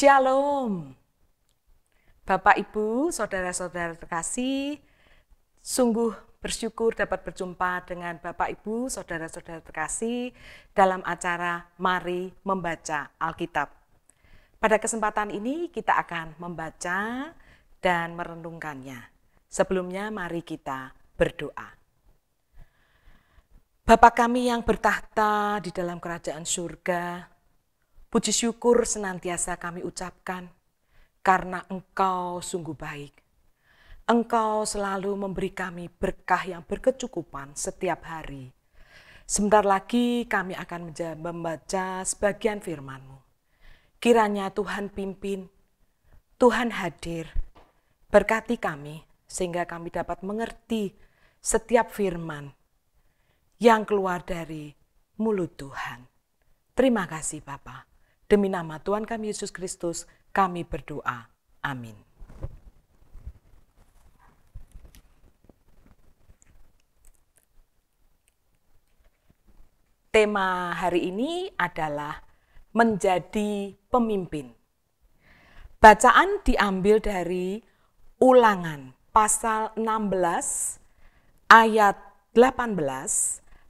Shalom. Bapak, Ibu, saudara-saudara terkasih, sungguh bersyukur dapat berjumpa dengan Bapak, Ibu, saudara-saudara terkasih dalam acara Mari Membaca Alkitab. Pada kesempatan ini kita akan membaca dan merenungkannya. Sebelumnya mari kita berdoa. Bapa kami yang bertahta di dalam kerajaan surga, Puji syukur senantiasa kami ucapkan, karena Engkau sungguh baik. Engkau selalu memberi kami berkah yang berkecukupan setiap hari. Sebentar lagi kami akan membaca sebagian firman-Mu. Kiranya Tuhan pimpin, Tuhan hadir, berkati kami sehingga kami dapat mengerti setiap firman yang keluar dari mulut Tuhan. Terima kasih Bapak. Demi nama Tuhan kami Yesus Kristus, kami berdoa. Amin. Tema hari ini adalah menjadi pemimpin. Bacaan diambil dari Ulangan pasal 16 ayat 18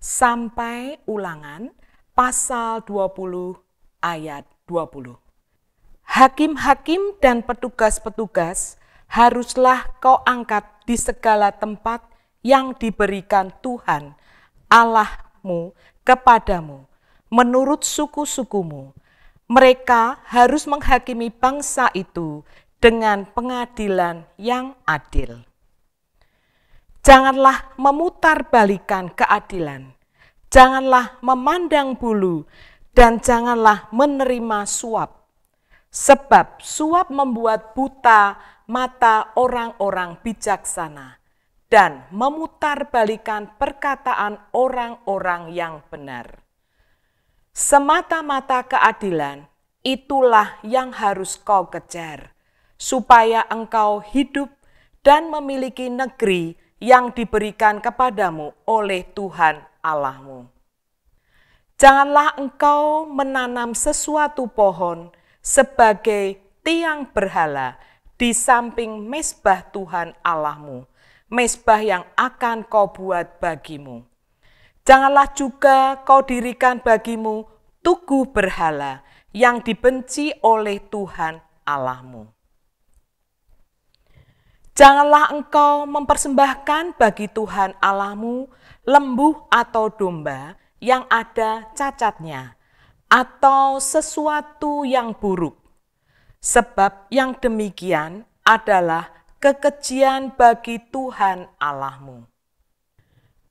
sampai Ulangan pasal 20 ayat 20. Hakim-hakim dan petugas-petugas haruslah kau angkat di segala tempat yang diberikan Tuhan Allahmu kepadamu menurut suku-sukumu. Mereka harus menghakimi bangsa itu dengan pengadilan yang adil. Janganlah memutarbalikan keadilan. Janganlah memandang bulu dan janganlah menerima suap. Sebab suap membuat buta mata orang-orang bijaksana dan memutarbalikan perkataan orang-orang yang benar. Semata-mata keadilan itulah yang harus kau kejar, supaya engkau hidup dan memiliki negeri yang diberikan kepadamu oleh Tuhan Allahmu. Janganlah engkau menanam sesuatu pohon sebagai tiang berhala di samping mesbah Tuhan Allahmu, mesbah yang akan kau buat bagimu. Janganlah juga kau dirikan bagimu tugu berhala yang dibenci oleh Tuhan Allahmu. Janganlah engkau mempersembahkan bagi Tuhan Allahmu lembu atau domba yang ada cacatnya atau sesuatu yang buruk. Sebab yang demikian adalah kekejian bagi Tuhan Allahmu.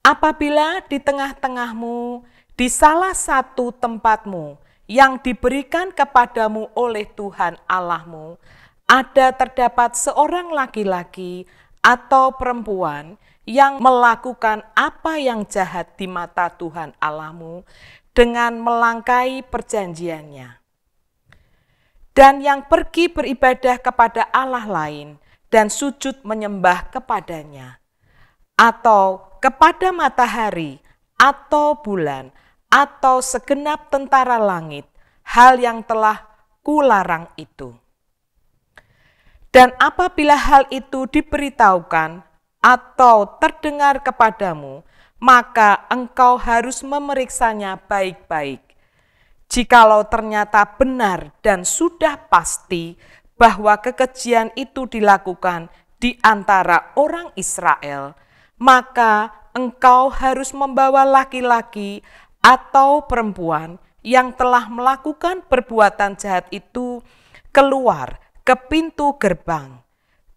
Apabila di tengah-tengahmu, di salah satu tempatmu yang diberikan kepadamu oleh Tuhan Allahmu, ada terdapat seorang laki-laki atau perempuan yang melakukan apa yang jahat di mata Tuhan Allahmu dengan melangkai perjanjiannya. Dan yang pergi beribadah kepada Allah lain dan sujud menyembah kepadanya, atau kepada matahari, atau bulan, atau segenap tentara langit, hal yang telah kularang itu. Dan apabila hal itu diberitahukan, atau terdengar kepadamu, maka engkau harus memeriksanya baik-baik. Jikalau ternyata benar dan sudah pasti bahwa kekejian itu dilakukan di antara orang Israel, maka engkau harus membawa laki-laki atau perempuan yang telah melakukan perbuatan jahat itu keluar ke pintu gerbang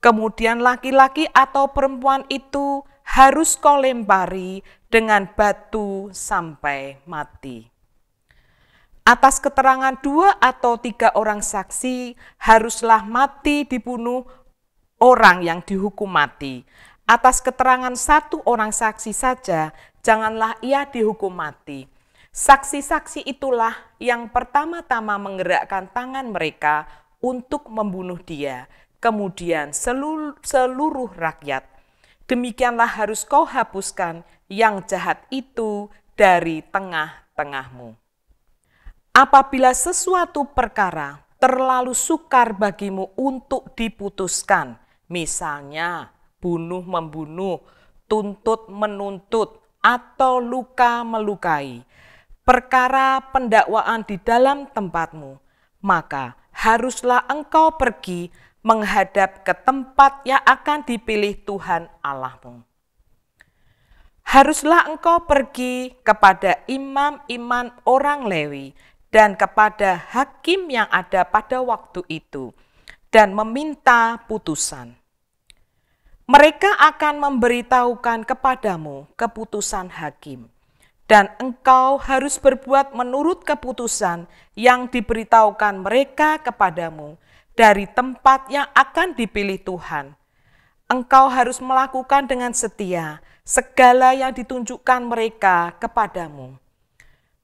Kemudian laki-laki atau perempuan itu harus kau lempari dengan batu sampai mati. Atas keterangan dua atau tiga orang saksi, haruslah mati dibunuh orang yang dihukum mati. Atas keterangan satu orang saksi saja, janganlah ia dihukum mati. Saksi-saksi itulah yang pertama-tama menggerakkan tangan mereka untuk membunuh dia kemudian seluruh, seluruh rakyat. Demikianlah harus kau hapuskan yang jahat itu dari tengah-tengahmu. Apabila sesuatu perkara terlalu sukar bagimu untuk diputuskan, misalnya bunuh membunuh, tuntut menuntut, atau luka melukai, perkara pendakwaan di dalam tempatmu, maka haruslah engkau pergi menghadap ke tempat yang akan dipilih Tuhan Allahmu. Haruslah engkau pergi kepada imam-imam orang Lewi dan kepada hakim yang ada pada waktu itu dan meminta putusan. Mereka akan memberitahukan kepadamu keputusan hakim dan engkau harus berbuat menurut keputusan yang diberitahukan mereka kepadamu dari tempat yang akan dipilih Tuhan. Engkau harus melakukan dengan setia segala yang ditunjukkan mereka kepadamu.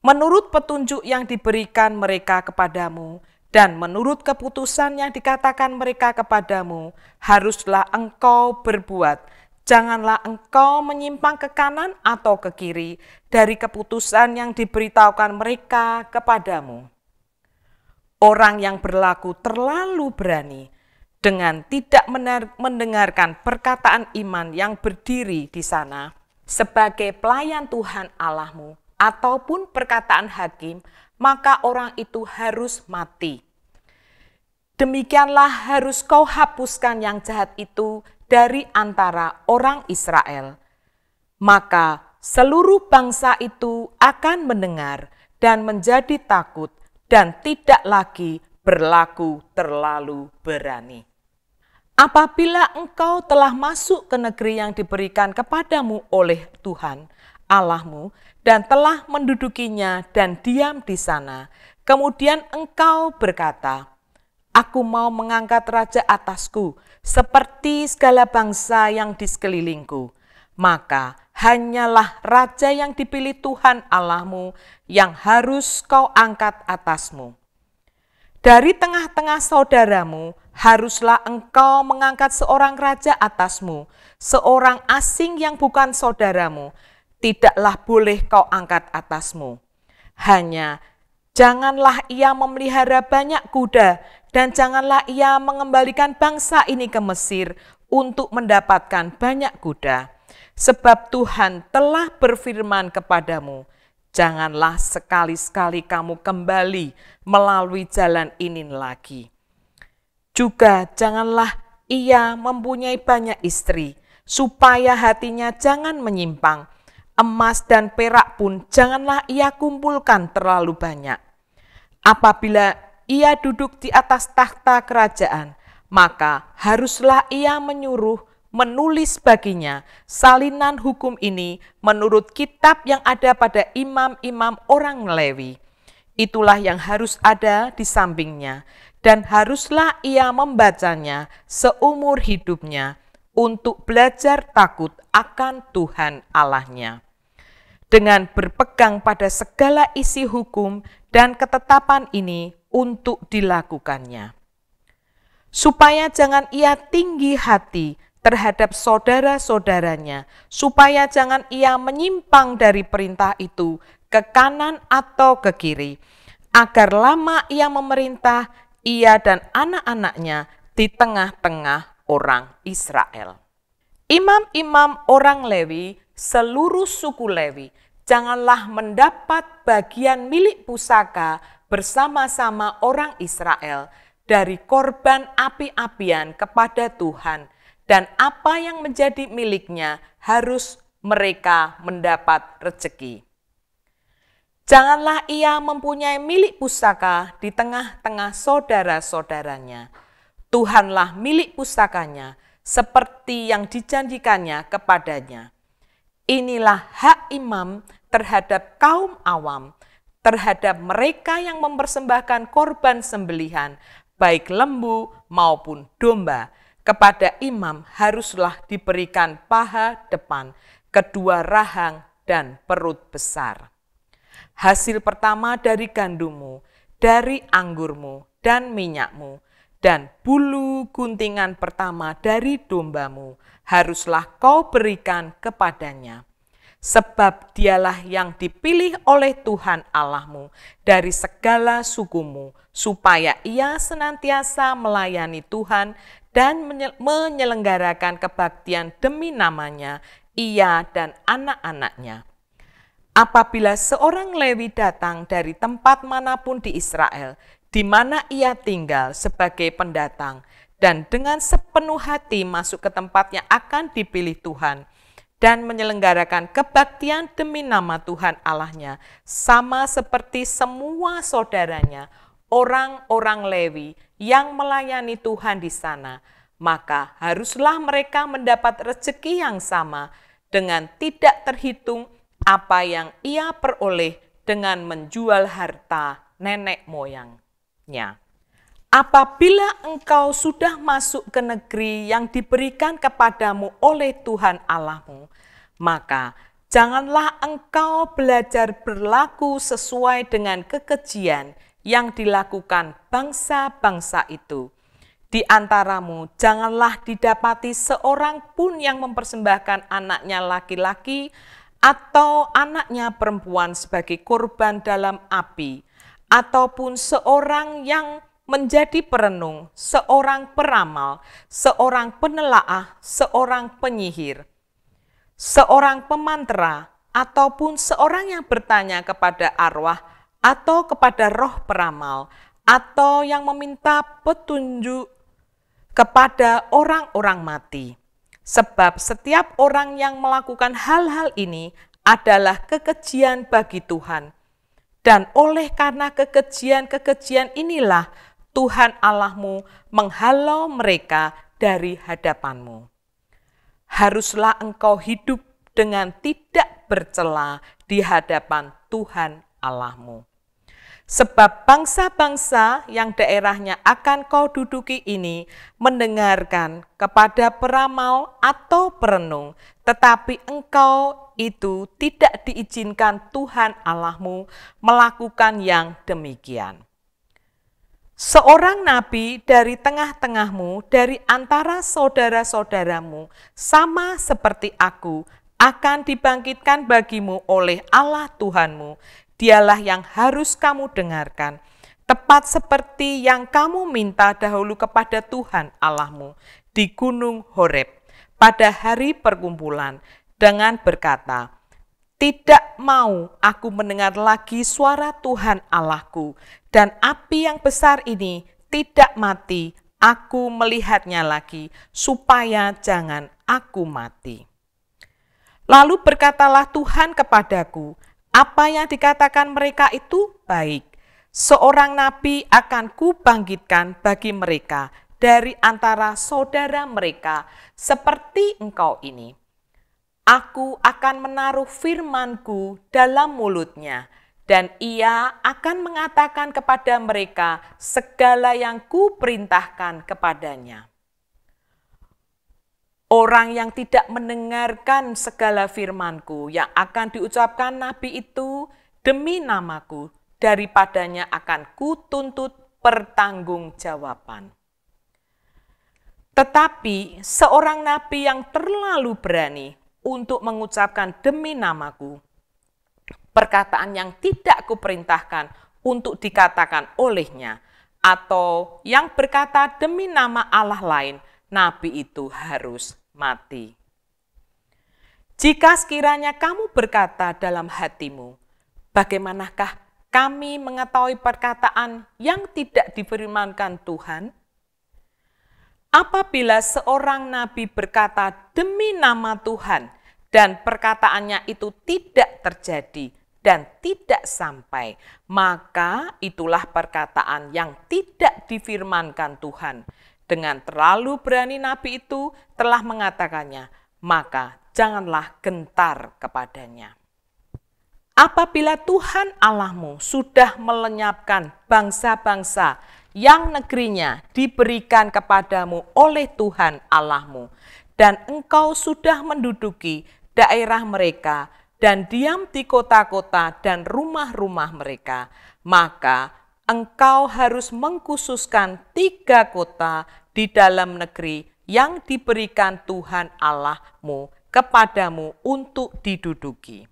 Menurut petunjuk yang diberikan mereka kepadamu, dan menurut keputusan yang dikatakan mereka kepadamu, haruslah engkau berbuat. Janganlah engkau menyimpang ke kanan atau ke kiri dari keputusan yang diberitahukan mereka kepadamu. Orang yang berlaku terlalu berani dengan tidak mendengarkan perkataan iman yang berdiri di sana sebagai pelayan Tuhan Allahmu ataupun perkataan hakim, maka orang itu harus mati. Demikianlah harus kau hapuskan yang jahat itu dari antara orang Israel. Maka seluruh bangsa itu akan mendengar dan menjadi takut dan tidak lagi berlaku terlalu berani. Apabila engkau telah masuk ke negeri yang diberikan kepadamu oleh Tuhan Allahmu dan telah mendudukinya dan diam di sana, kemudian engkau berkata, Aku mau mengangkat raja atasku seperti segala bangsa yang di sekelilingku. Maka hanyalah raja yang dipilih Tuhan Allahmu yang harus kau angkat atasmu. Dari tengah-tengah saudaramu haruslah engkau mengangkat seorang raja atasmu, seorang asing yang bukan saudaramu, tidaklah boleh kau angkat atasmu. Hanya janganlah ia memelihara banyak kuda dan janganlah ia mengembalikan bangsa ini ke Mesir untuk mendapatkan banyak kuda Sebab Tuhan telah berfirman kepadamu, janganlah sekali-sekali kamu kembali melalui jalan ini lagi. Juga janganlah ia mempunyai banyak istri, supaya hatinya jangan menyimpang. Emas dan perak pun janganlah ia kumpulkan terlalu banyak. Apabila ia duduk di atas takhta kerajaan, maka haruslah ia menyuruh menulis baginya salinan hukum ini menurut kitab yang ada pada imam-imam orang Lewi. Itulah yang harus ada di sampingnya, dan haruslah ia membacanya seumur hidupnya untuk belajar takut akan Tuhan Allahnya. Dengan berpegang pada segala isi hukum dan ketetapan ini untuk dilakukannya. Supaya jangan ia tinggi hati terhadap saudara-saudaranya, supaya jangan ia menyimpang dari perintah itu ke kanan atau ke kiri, agar lama ia memerintah ia dan anak-anaknya di tengah-tengah orang Israel. Imam-imam orang Lewi, seluruh suku Lewi, janganlah mendapat bagian milik pusaka bersama-sama orang Israel dari korban api-apian kepada Tuhan dan apa yang menjadi miliknya harus mereka mendapat rezeki. Janganlah ia mempunyai milik pusaka di tengah-tengah saudara-saudaranya. Tuhanlah milik pusakanya, seperti yang dijanjikannya kepadanya. Inilah hak imam terhadap kaum awam, terhadap mereka yang mempersembahkan korban sembelihan, baik lembu maupun domba, kepada imam haruslah diberikan paha depan, kedua rahang, dan perut besar. Hasil pertama dari gandummu, dari anggurmu, dan minyakmu, dan bulu guntingan pertama dari dombamu haruslah kau berikan kepadanya. Sebab dialah yang dipilih oleh Tuhan Allahmu dari segala sukumu, supaya ia senantiasa melayani Tuhan dan menyelenggarakan kebaktian demi namanya, ia dan anak-anaknya. Apabila seorang Lewi datang dari tempat manapun di Israel, di mana ia tinggal sebagai pendatang, dan dengan sepenuh hati masuk ke tempat yang akan dipilih Tuhan, dan menyelenggarakan kebaktian demi nama Tuhan Allahnya, sama seperti semua saudaranya, orang-orang Lewi yang melayani Tuhan di sana, maka haruslah mereka mendapat rezeki yang sama dengan tidak terhitung apa yang ia peroleh dengan menjual harta nenek moyangnya. Apabila engkau sudah masuk ke negeri yang diberikan kepadamu oleh Tuhan Allahmu, maka janganlah engkau belajar berlaku sesuai dengan kekejian yang dilakukan bangsa-bangsa itu. Di antaramu janganlah didapati seorang pun yang mempersembahkan anaknya laki-laki atau anaknya perempuan sebagai korban dalam api, ataupun seorang yang menjadi perenung, seorang peramal, seorang penelaah, seorang penyihir, seorang pemantera, ataupun seorang yang bertanya kepada arwah atau kepada roh peramal, atau yang meminta petunjuk kepada orang-orang mati. Sebab setiap orang yang melakukan hal-hal ini adalah kekejian bagi Tuhan. Dan oleh karena kekejian-kekejian inilah Tuhan Allahmu menghalau mereka dari hadapanmu. Haruslah engkau hidup dengan tidak bercela di hadapan Tuhan Allahmu. Sebab bangsa-bangsa yang daerahnya akan kau duduki ini mendengarkan kepada peramal atau perenung, tetapi engkau itu tidak diizinkan Tuhan Allahmu melakukan yang demikian. Seorang nabi dari tengah-tengahmu, dari antara saudara-saudaramu, sama seperti aku, akan dibangkitkan bagimu oleh Allah Tuhanmu dialah yang harus kamu dengarkan, tepat seperti yang kamu minta dahulu kepada Tuhan Allahmu di Gunung Horeb pada hari perkumpulan dengan berkata, tidak mau aku mendengar lagi suara Tuhan Allahku, dan api yang besar ini tidak mati. Aku melihatnya lagi, supaya jangan aku mati. Lalu berkatalah Tuhan kepadaku, apa yang dikatakan mereka itu baik. Seorang nabi akan kubangkitkan bagi mereka dari antara saudara mereka seperti engkau ini. Aku akan menaruh firmanku dalam mulutnya, dan ia akan mengatakan kepada mereka segala yang kuperintahkan kepadanya. Orang yang tidak mendengarkan segala firmanku yang akan diucapkan Nabi itu demi namaku, daripadanya akan kutuntut pertanggungjawaban. Tetapi seorang nabi yang terlalu berani untuk mengucapkan demi namaku, perkataan yang tidak kuperintahkan untuk dikatakan olehnya, atau yang berkata demi nama Allah lain, nabi itu harus mati. Jika sekiranya kamu berkata dalam hatimu, bagaimanakah kami mengetahui perkataan yang tidak difirmankan Tuhan? Apabila seorang nabi berkata demi nama Tuhan dan perkataannya itu tidak terjadi dan tidak sampai, maka itulah perkataan yang tidak difirmankan Tuhan dengan terlalu berani nabi itu telah mengatakannya, maka janganlah gentar kepadanya. Apabila Tuhan Allahmu sudah melenyapkan bangsa-bangsa yang negerinya diberikan kepadamu oleh Tuhan Allahmu, dan engkau sudah menduduki daerah mereka dan diam di kota-kota dan rumah-rumah mereka, maka engkau harus mengkhususkan tiga kota di dalam negeri yang diberikan Tuhan Allahmu kepadamu untuk diduduki.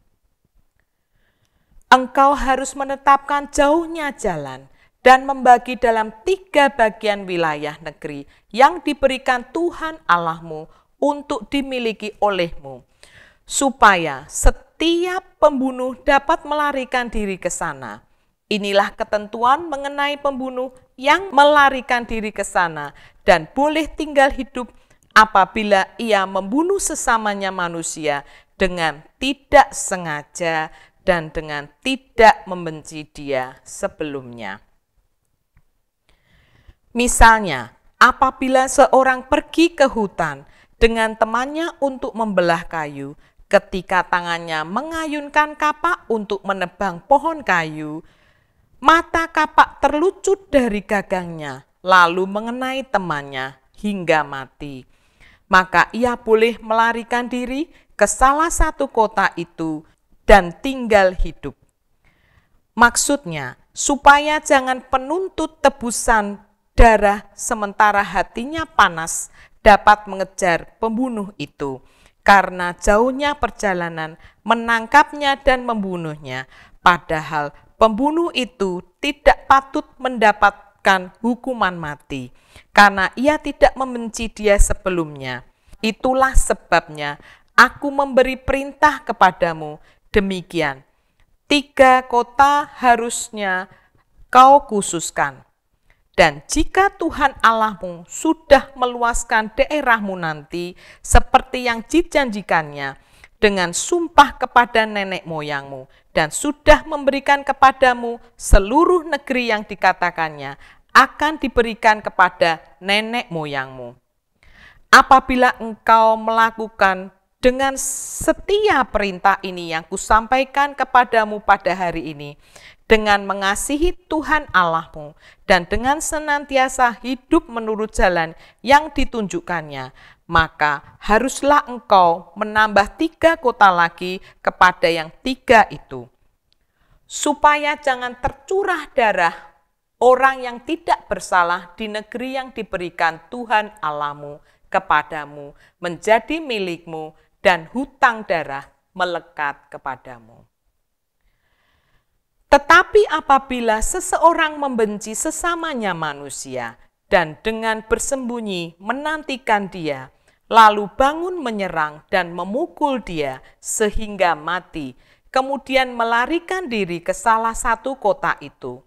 Engkau harus menetapkan jauhnya jalan dan membagi dalam tiga bagian wilayah negeri yang diberikan Tuhan Allahmu untuk dimiliki olehmu, supaya setiap pembunuh dapat melarikan diri ke sana Inilah ketentuan mengenai pembunuh yang melarikan diri ke sana dan boleh tinggal hidup apabila ia membunuh sesamanya manusia dengan tidak sengaja dan dengan tidak membenci dia sebelumnya. Misalnya, apabila seorang pergi ke hutan dengan temannya untuk membelah kayu, ketika tangannya mengayunkan kapak untuk menebang pohon kayu, Mata kapak terlucut dari gagangnya, lalu mengenai temannya hingga mati. Maka ia boleh melarikan diri ke salah satu kota itu dan tinggal hidup. Maksudnya, supaya jangan penuntut tebusan darah sementara hatinya panas dapat mengejar pembunuh itu. Karena jauhnya perjalanan, menangkapnya dan membunuhnya, padahal pembunuh itu tidak patut mendapatkan hukuman mati karena ia tidak membenci dia sebelumnya. Itulah sebabnya aku memberi perintah kepadamu demikian. Tiga kota harusnya kau khususkan. Dan jika Tuhan Allahmu sudah meluaskan daerahmu nanti seperti yang dijanjikannya dengan sumpah kepada nenek moyangmu dan sudah memberikan kepadamu seluruh negeri yang dikatakannya akan diberikan kepada nenek moyangmu. Apabila engkau melakukan dengan setia perintah ini yang kusampaikan kepadamu pada hari ini, dengan mengasihi Tuhan Allahmu dan dengan senantiasa hidup menurut jalan yang ditunjukkannya, maka haruslah engkau menambah tiga kota lagi kepada yang tiga itu, supaya jangan tercurah darah orang yang tidak bersalah di negeri yang diberikan Tuhan Alamu kepadamu menjadi milikmu dan hutang darah melekat kepadamu. Tetapi apabila seseorang membenci sesamanya manusia dan dengan bersembunyi menantikan dia, lalu bangun menyerang dan memukul dia sehingga mati, kemudian melarikan diri ke salah satu kota itu.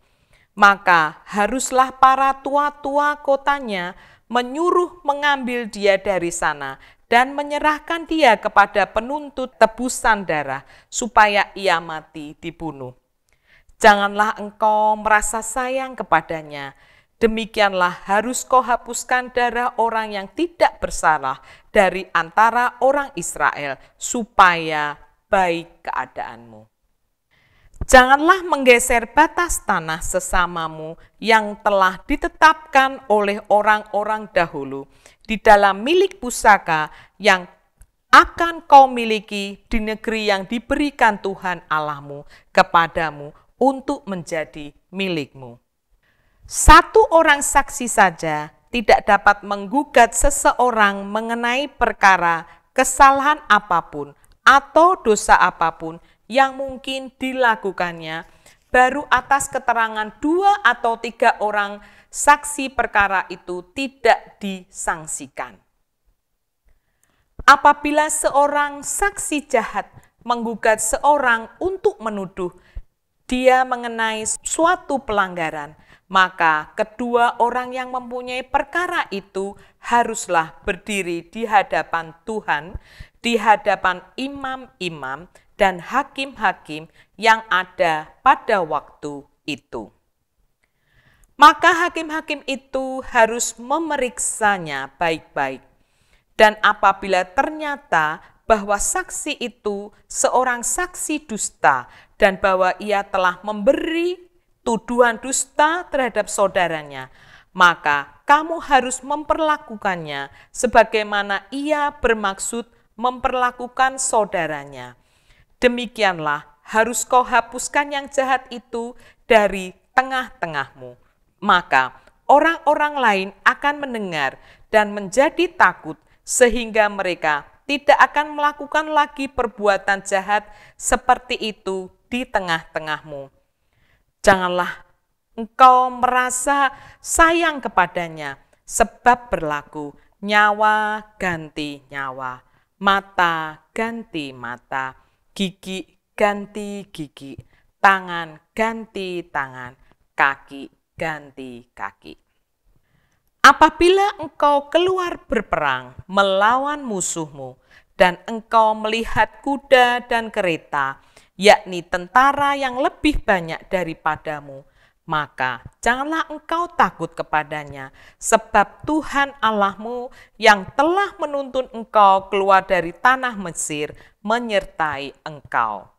Maka haruslah para tua-tua kotanya menyuruh mengambil dia dari sana dan menyerahkan dia kepada penuntut tebusan darah supaya ia mati dibunuh. Janganlah engkau merasa sayang kepadanya, Demikianlah harus kau hapuskan darah orang yang tidak bersalah dari antara orang Israel, supaya baik keadaanmu. Janganlah menggeser batas tanah sesamamu yang telah ditetapkan oleh orang-orang dahulu di dalam milik pusaka yang akan kau miliki di negeri yang diberikan Tuhan Allahmu kepadamu untuk menjadi milikmu. Satu orang saksi saja tidak dapat menggugat seseorang mengenai perkara kesalahan apapun atau dosa apapun yang mungkin dilakukannya baru atas keterangan dua atau tiga orang saksi perkara itu tidak disangsikan. Apabila seorang saksi jahat menggugat seorang untuk menuduh dia mengenai suatu pelanggaran, maka kedua orang yang mempunyai perkara itu haruslah berdiri di hadapan Tuhan, di hadapan imam-imam dan hakim-hakim yang ada pada waktu itu. Maka hakim-hakim itu harus memeriksanya baik-baik. Dan apabila ternyata bahwa saksi itu seorang saksi dusta dan bahwa ia telah memberi tuduhan dusta terhadap saudaranya, maka kamu harus memperlakukannya sebagaimana ia bermaksud memperlakukan saudaranya. Demikianlah harus kau hapuskan yang jahat itu dari tengah-tengahmu. Maka orang-orang lain akan mendengar dan menjadi takut sehingga mereka tidak akan melakukan lagi perbuatan jahat seperti itu di tengah-tengahmu Janganlah engkau merasa sayang kepadanya, sebab berlaku nyawa ganti nyawa, mata ganti mata, gigi ganti gigi, tangan ganti tangan, kaki ganti kaki. Apabila engkau keluar berperang melawan musuhmu, dan engkau melihat kuda dan kereta, yakni tentara yang lebih banyak daripadamu. Maka janganlah engkau takut kepadanya, sebab Tuhan Allahmu yang telah menuntun engkau keluar dari tanah Mesir menyertai engkau.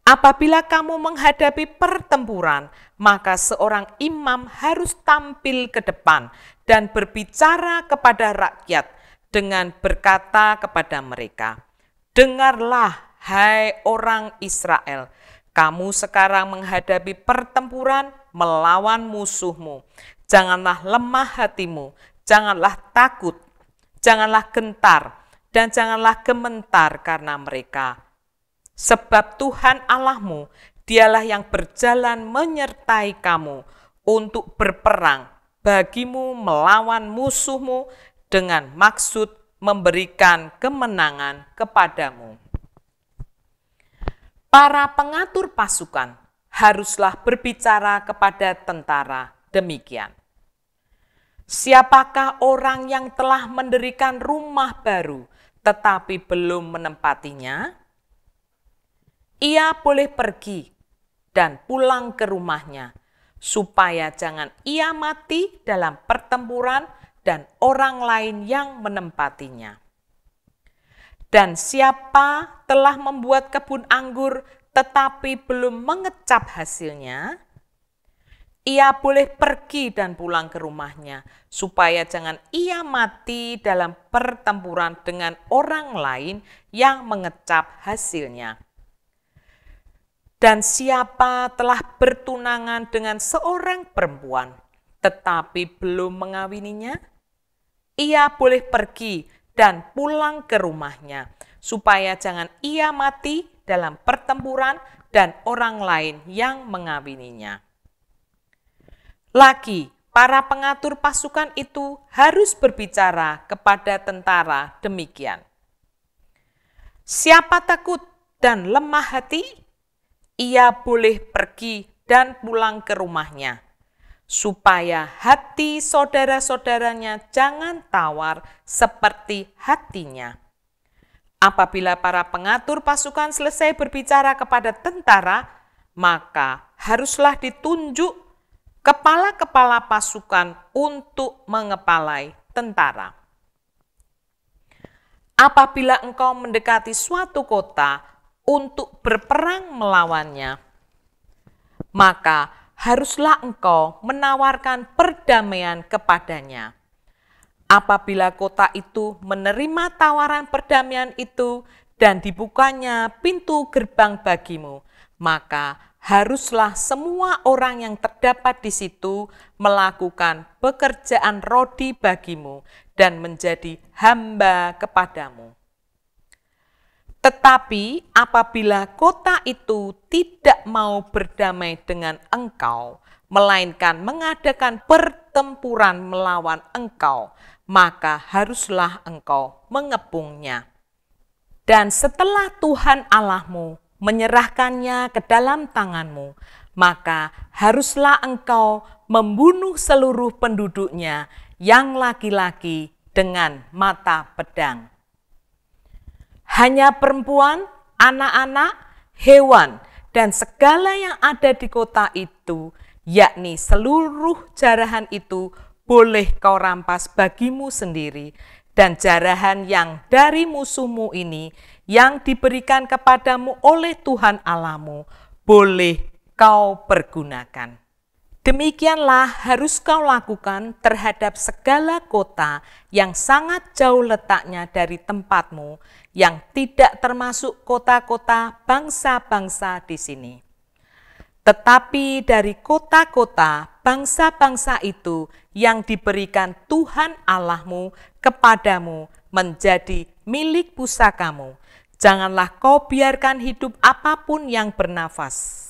Apabila kamu menghadapi pertempuran, maka seorang imam harus tampil ke depan dan berbicara kepada rakyat dengan berkata kepada mereka, "Dengarlah, "Hai orang Israel, kamu sekarang menghadapi pertempuran melawan musuhmu. Janganlah lemah hatimu, janganlah takut, janganlah gentar, dan janganlah gementar karena mereka. Sebab Tuhan Allahmu, dialah yang berjalan menyertai kamu untuk berperang bagimu melawan musuhmu dengan maksud memberikan kemenangan kepadamu. Para pengatur pasukan haruslah berbicara kepada tentara demikian. Siapakah orang yang telah mendirikan rumah baru tetapi belum menempatinya? Ia boleh pergi dan pulang ke rumahnya, supaya jangan ia mati dalam pertempuran dan orang lain yang menempatinya. Dan siapa telah membuat kebun anggur tetapi belum mengecap hasilnya, ia boleh pergi dan pulang ke rumahnya, supaya jangan ia mati dalam pertempuran dengan orang lain yang mengecap hasilnya. Dan siapa telah bertunangan dengan seorang perempuan tetapi belum mengawininya, ia boleh pergi dan pulang ke rumahnya, supaya jangan ia mati dalam pertempuran dan orang lain yang mengawininya. Lagi, para pengatur pasukan itu harus berbicara kepada tentara demikian. Siapa takut dan lemah hati, ia boleh pergi dan pulang ke rumahnya supaya hati saudara-saudaranya jangan tawar seperti hatinya. Apabila para pengatur pasukan selesai berbicara kepada tentara, maka haruslah ditunjuk kepala-kepala pasukan untuk mengepalai tentara. Apabila engkau mendekati suatu kota untuk berperang melawannya, maka haruslah engkau menawarkan perdamaian kepadanya. Apabila kota itu menerima tawaran perdamaian itu dan dibukanya pintu gerbang bagimu, maka haruslah semua orang yang terdapat di situ melakukan pekerjaan rodi bagimu dan menjadi hamba kepadamu. Tetapi apabila kota itu tidak mau berdamai dengan engkau, melainkan mengadakan pertempuran melawan engkau, maka haruslah engkau mengepungnya. Dan setelah Tuhan Allahmu menyerahkannya ke dalam tanganmu, maka haruslah engkau membunuh seluruh penduduknya yang laki-laki dengan mata pedang hanya perempuan, anak-anak, hewan, dan segala yang ada di kota itu, yakni seluruh jarahan itu boleh kau rampas bagimu sendiri, dan jarahan yang dari musuhmu ini yang diberikan kepadamu oleh Tuhan Alamu boleh kau pergunakan. Demikianlah harus kau lakukan terhadap segala kota yang sangat jauh letaknya dari tempatmu, yang tidak termasuk kota-kota bangsa-bangsa di sini. Tetapi dari kota-kota bangsa-bangsa itu yang diberikan Tuhan Allahmu kepadamu menjadi milik pusakamu, janganlah kau biarkan hidup apapun yang bernafas,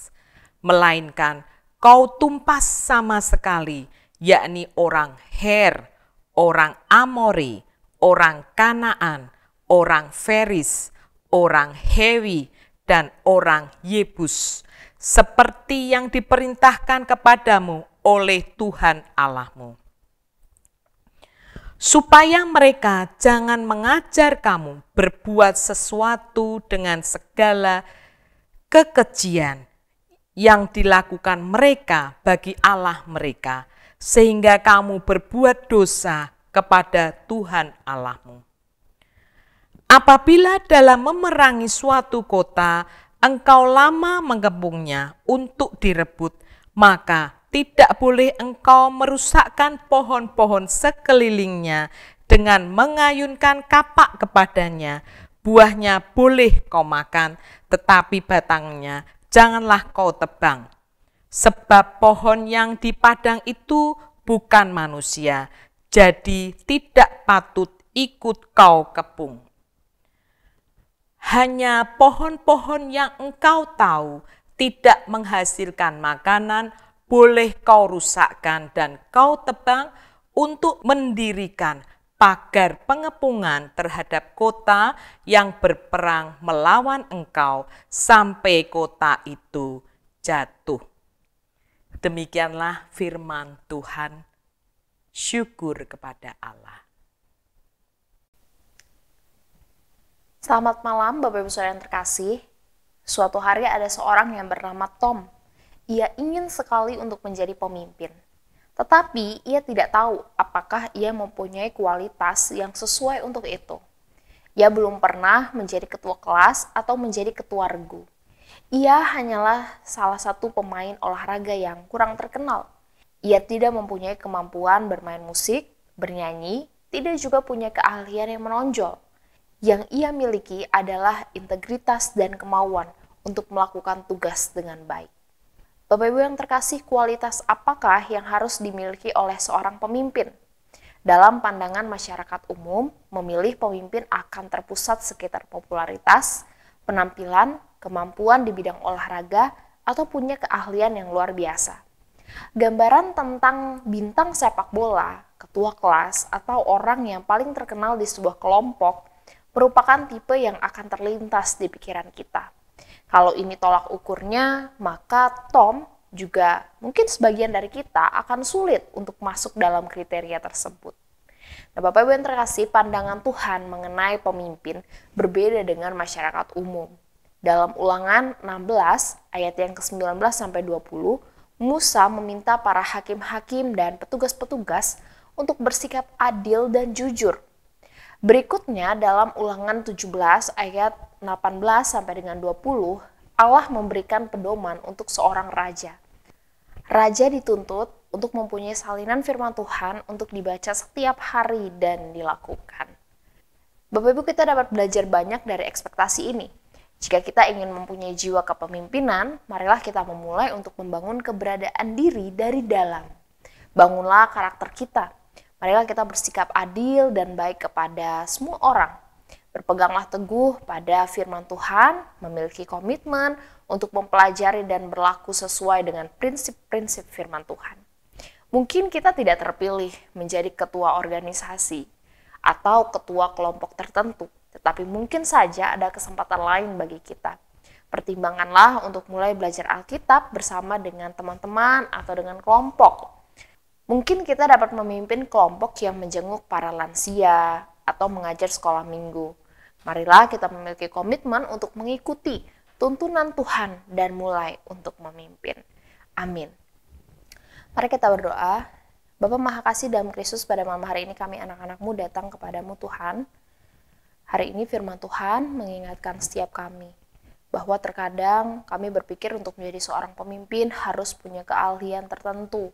melainkan kau tumpas sama sekali, yakni orang Her, orang Amori, orang Kanaan, orang Feris, orang Hewi, dan orang Yebus, seperti yang diperintahkan kepadamu oleh Tuhan Allahmu. Supaya mereka jangan mengajar kamu berbuat sesuatu dengan segala kekejian yang dilakukan mereka bagi Allah mereka, sehingga kamu berbuat dosa kepada Tuhan Allahmu. Apabila dalam memerangi suatu kota engkau lama mengepungnya untuk direbut, maka tidak boleh engkau merusakkan pohon-pohon sekelilingnya dengan mengayunkan kapak kepadanya. Buahnya boleh kau makan, tetapi batangnya janganlah kau tebang. Sebab pohon yang di padang itu bukan manusia, jadi tidak patut ikut kau kepung. Hanya pohon-pohon yang engkau tahu tidak menghasilkan makanan boleh kau rusakkan dan kau tebang untuk mendirikan pagar pengepungan terhadap kota yang berperang melawan engkau sampai kota itu jatuh. Demikianlah firman Tuhan. Syukur kepada Allah. Selamat malam Bapak Ibu Saudara yang terkasih. Suatu hari ada seorang yang bernama Tom. Ia ingin sekali untuk menjadi pemimpin. Tetapi ia tidak tahu apakah ia mempunyai kualitas yang sesuai untuk itu. Ia belum pernah menjadi ketua kelas atau menjadi ketua regu. Ia hanyalah salah satu pemain olahraga yang kurang terkenal. Ia tidak mempunyai kemampuan bermain musik, bernyanyi, tidak juga punya keahlian yang menonjol. Yang ia miliki adalah integritas dan kemauan untuk melakukan tugas dengan baik. Bapak Ibu yang terkasih, kualitas apakah yang harus dimiliki oleh seorang pemimpin? Dalam pandangan masyarakat umum, memilih pemimpin akan terpusat sekitar popularitas, penampilan, kemampuan di bidang olahraga, atau punya keahlian yang luar biasa. Gambaran tentang bintang sepak bola, ketua kelas, atau orang yang paling terkenal di sebuah kelompok merupakan tipe yang akan terlintas di pikiran kita. Kalau ini tolak ukurnya, maka Tom juga mungkin sebagian dari kita akan sulit untuk masuk dalam kriteria tersebut. Nah, Bapak Ibu yang terkasih, pandangan Tuhan mengenai pemimpin berbeda dengan masyarakat umum. Dalam ulangan 16 ayat yang ke-19 sampai 20, Musa meminta para hakim-hakim dan petugas-petugas untuk bersikap adil dan jujur Berikutnya dalam ulangan 17 ayat 18 sampai dengan 20, Allah memberikan pedoman untuk seorang raja. Raja dituntut untuk mempunyai salinan firman Tuhan untuk dibaca setiap hari dan dilakukan. Bapak Ibu kita dapat belajar banyak dari ekspektasi ini. Jika kita ingin mempunyai jiwa kepemimpinan, marilah kita memulai untuk membangun keberadaan diri dari dalam. Bangunlah karakter kita, Marilah kita bersikap adil dan baik kepada semua orang. Berpeganglah teguh pada firman Tuhan, memiliki komitmen untuk mempelajari dan berlaku sesuai dengan prinsip-prinsip firman Tuhan. Mungkin kita tidak terpilih menjadi ketua organisasi atau ketua kelompok tertentu, tetapi mungkin saja ada kesempatan lain bagi kita. Pertimbangkanlah untuk mulai belajar Alkitab bersama dengan teman-teman atau dengan kelompok Mungkin kita dapat memimpin kelompok yang menjenguk para lansia atau mengajar sekolah minggu. Marilah kita memiliki komitmen untuk mengikuti tuntunan Tuhan dan mulai untuk memimpin. Amin. Mari kita berdoa. Bapa Maha Kasih dalam Kristus pada malam hari ini kami anak-anakmu datang kepadamu Tuhan. Hari ini firman Tuhan mengingatkan setiap kami bahwa terkadang kami berpikir untuk menjadi seorang pemimpin harus punya keahlian tertentu,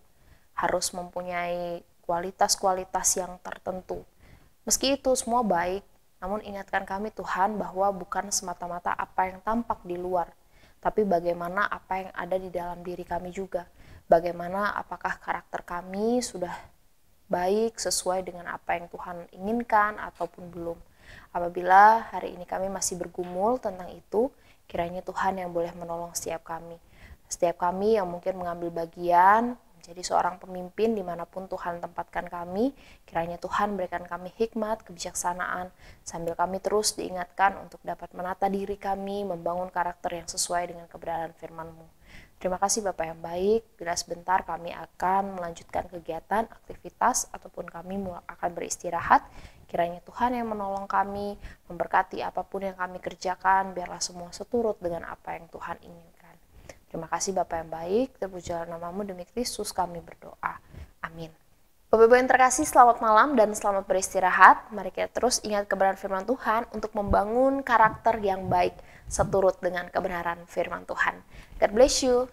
harus mempunyai kualitas-kualitas yang tertentu. Meski itu semua baik, namun ingatkan kami Tuhan bahwa bukan semata-mata apa yang tampak di luar, tapi bagaimana apa yang ada di dalam diri kami juga. Bagaimana apakah karakter kami sudah baik sesuai dengan apa yang Tuhan inginkan ataupun belum. Apabila hari ini kami masih bergumul tentang itu, kiranya Tuhan yang boleh menolong setiap kami. Setiap kami yang mungkin mengambil bagian jadi seorang pemimpin dimanapun Tuhan tempatkan kami, kiranya Tuhan berikan kami hikmat, kebijaksanaan, sambil kami terus diingatkan untuk dapat menata diri kami, membangun karakter yang sesuai dengan keberadaan firman-Mu. Terima kasih Bapak yang baik, bila sebentar kami akan melanjutkan kegiatan, aktivitas, ataupun kami akan beristirahat. Kiranya Tuhan yang menolong kami, memberkati apapun yang kami kerjakan, biarlah semua seturut dengan apa yang Tuhan ingin. Terima kasih Bapak yang baik, terpujilah namamu demi Kristus kami berdoa. Amin. Bapak-Ibu yang terkasih, selamat malam dan selamat beristirahat. Mari kita terus ingat kebenaran firman Tuhan untuk membangun karakter yang baik seturut dengan kebenaran firman Tuhan. God bless you.